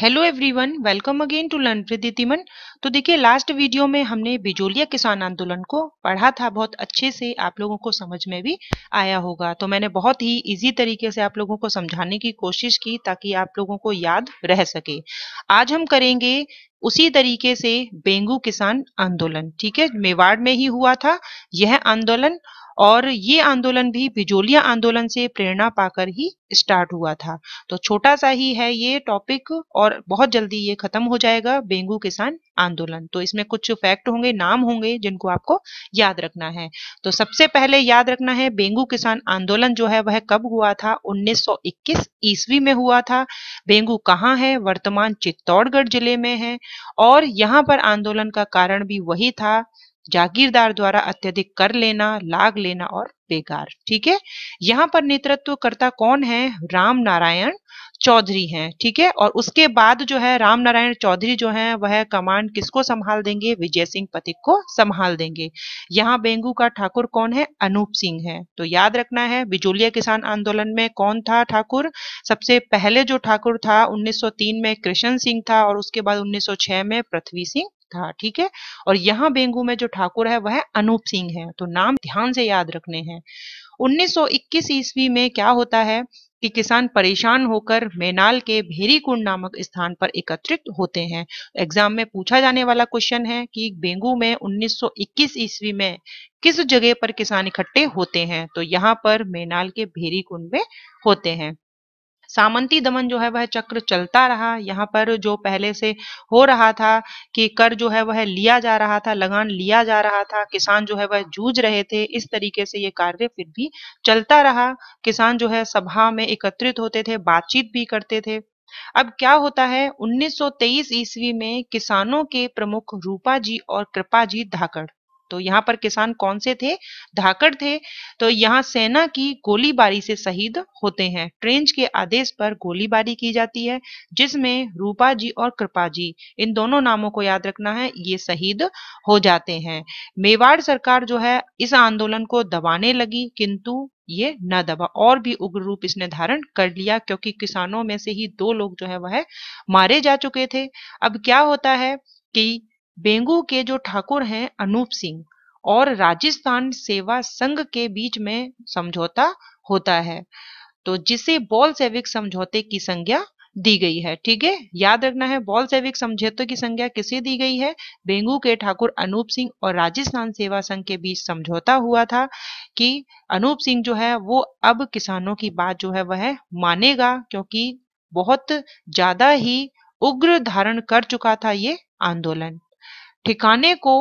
hello everyone welcome again to learn with तो देखिए last video में हमने बिजोलिया किसान आंदोलन को पढ़ा था बहुत अच्छे से आप लोगों को समझ में भी आया होगा तो मैंने बहुत ही इजी तरीके से आप लोगों को समझाने की कोशिश की ताकि आप लोगों को याद रह सके आज हम करेंगे उसी तरीके से बेंगू किसान आंदोलन ठीक है मेवाड़ में ही हुआ था यह आंदोलन और ये आंदोलन भी बिजोलिया आंदोलन से प्रेरणा पाकर ही स्टार्ट हुआ था तो छोटा सा ही है ये टॉपिक और बहुत जल्दी ये खत्म हो जाएगा बेंगू किसान आंदोलन तो इसमें कुछ फैक्ट होंगे नाम होंगे जिनको आपको याद रखना है तो सबसे पहले याद रखना है बेंगू किसान आंदोलन जो है वह कब हुआ था 1921 ईस्वी में हुआ था बेंगू कहाँ है वर्तमान चित्तौड़गढ़ जिले में है और यहाँ पर आंदोलन का कारण भी वही था जागीरदार द्वारा अत्यधिक कर लेना लाग लेना और बेकार ठीक है यहाँ पर नेतृत्व करता कौन है राम नारायण चौधरी हैं ठीक है और उसके बाद जो है राम नारायण चौधरी जो है वह कमांड किसको संभाल देंगे विजय सिंह पथिक को संभाल देंगे यहाँ बेंगू का ठाकुर कौन है अनूप सिंह है तो याद रखना है बिजोलिया किसान आंदोलन में कौन था ठाकुर सबसे पहले जो ठाकुर था 1903 में कृष्ण सिंह था और उसके बाद 1906 में पृथ्वी सिंह था ठीक है और यहाँ बेंगू में जो ठाकुर है वह अनूप सिंह है तो नाम ध्यान से याद रखने हैं 1921 ईस्वी में क्या होता है कि किसान परेशान होकर मेनाल के भेरी कुंड नामक स्थान पर एकत्रित होते हैं एग्जाम में पूछा जाने वाला क्वेश्चन है कि बेंगू में 1921 ईस्वी में किस जगह पर किसान इकट्ठे होते हैं तो यहाँ पर मेनाल के भेरी कुंड में होते हैं सामंती दमन जो है वह चक्र चलता रहा यहाँ पर जो पहले से हो रहा था कि कर जो है वह लिया जा रहा था लगान लिया जा रहा था किसान जो है वह जूझ रहे थे इस तरीके से ये कार्य फिर भी चलता रहा किसान जो है सभा में एकत्रित होते थे बातचीत भी करते थे अब क्या होता है 1923 ईस्वी में किसानों के प्रमुख रूपा जी और कृपा जी धाकड़ तो यहाँ पर किसान कौन से थे धाकड़ थे तो यहाँ सेना की गोलीबारी से शहीद होते हैं ट्रेंच के आदेश पर गोलीबारी की जाती है जिसमें रूपा जी और कृपा जी इन दोनों नामों को याद रखना है ये शहीद हो जाते हैं मेवाड़ सरकार जो है इस आंदोलन को दबाने लगी किंतु ये न दबा और भी उग्र रूप इसने धारण कर लिया क्योंकि किसानों में से ही दो लोग जो है वह मारे जा चुके थे अब क्या होता है कि बेंगू के जो ठाकुर हैं अनूप सिंह और राजस्थान सेवा संघ के बीच में समझौता होता है तो जिसे बॉल सेविक समझौते की संज्ञा दी गई है ठीक है याद रखना है बॉल सेविक समझौते की संज्ञा किसे दी गई है बेंगू के ठाकुर अनूप सिंह और राजस्थान सेवा संघ के बीच समझौता हुआ था कि अनूप सिंह जो है वो अब किसानों की बात जो है वह मानेगा क्योंकि बहुत ज्यादा ही उग्र धारण कर चुका था ये आंदोलन ठिकाने को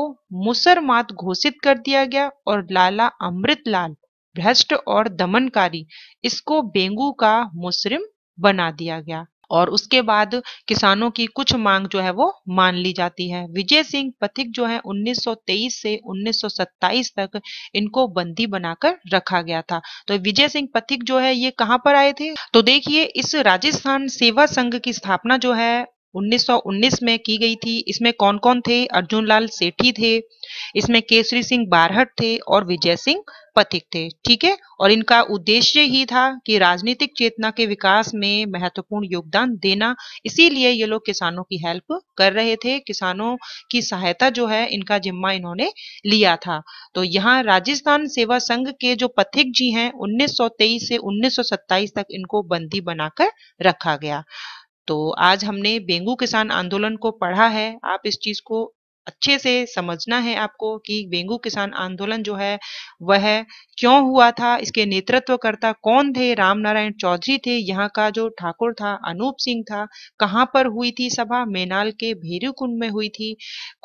मुसरमात घोषित कर दिया गया और लाला अमृतलाल भ्रष्ट और दमनकारी इसको बेंगू का मुसरिम बना दिया गया और उसके बाद किसानों की कुछ मांग जो है वो मान ली जाती है विजय सिंह पथिक जो है 1923 से 1927 तक इनको बंदी बनाकर रखा गया था तो विजय सिंह पथिक जो है ये कहाँ पर आए थे तो देखिए इस राजस्थान सेवा संघ की स्थापना जो है 1919 में की गई थी इसमें कौन कौन थे अर्जुन लाल सेठी थे इसमें केसरी सिंह बारहट थे और विजय सिंह पथिक थे ठीक है और इनका उद्देश्य ही था कि राजनीतिक चेतना के विकास में महत्वपूर्ण योगदान देना इसीलिए ये लोग किसानों की हेल्प कर रहे थे किसानों की सहायता जो है इनका जिम्मा इन्होंने लिया था तो यहाँ राजस्थान सेवा संघ के जो पथिक जी हैं 1923 से 1927 तक इनको बंदी बनाकर रखा गया तो आज हमने बेंगू किसान आंदोलन को पढ़ा है आप इस चीज़ को अच्छे से समझना है आपको कि बेंगू किसान आंदोलन जो है वह क्यों हुआ था इसके नेतृत्वकर्ता कौन थे रामनारायण चौधरी थे यहाँ का जो ठाकुर था अनूप सिंह था कहाँ पर हुई थी सभा मेनाल के भेरू कुंड में हुई थी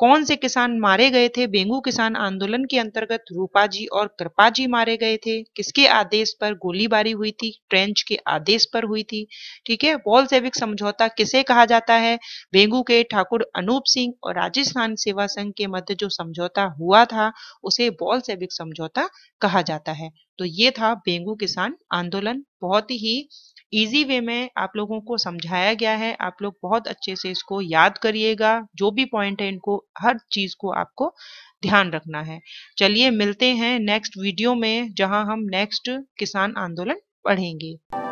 कौन से किसान मारे गए थे बेंगू किसान आंदोलन के अंतर्गत रूपा जी और कृपा जी मारे गए थे किसके आदेश पर गोलीबारी हुई थी ट्रेंच के आदेश पर हुई थी ठीक है वॉल सेविक समझौता किसे कहा जाता है बेंगू के ठाकुर अनूप सिंह और राजस्थान से सेवा संघ के मध्य जो समझौता हुआ था उसे बॉल सेविक समझौता कहा जाता है तो ये था बेंगू किसान आंदोलन बहुत ही इजी वे में आप लोगों को समझाया गया है आप लोग बहुत अच्छे से इसको याद करिएगा जो भी पॉइंट है इनको हर चीज को आपको ध्यान रखना है चलिए मिलते हैं नेक्स्ट वीडियो में जहां हम नेक्स्ट किसान आंदोलन पढ़ेंगे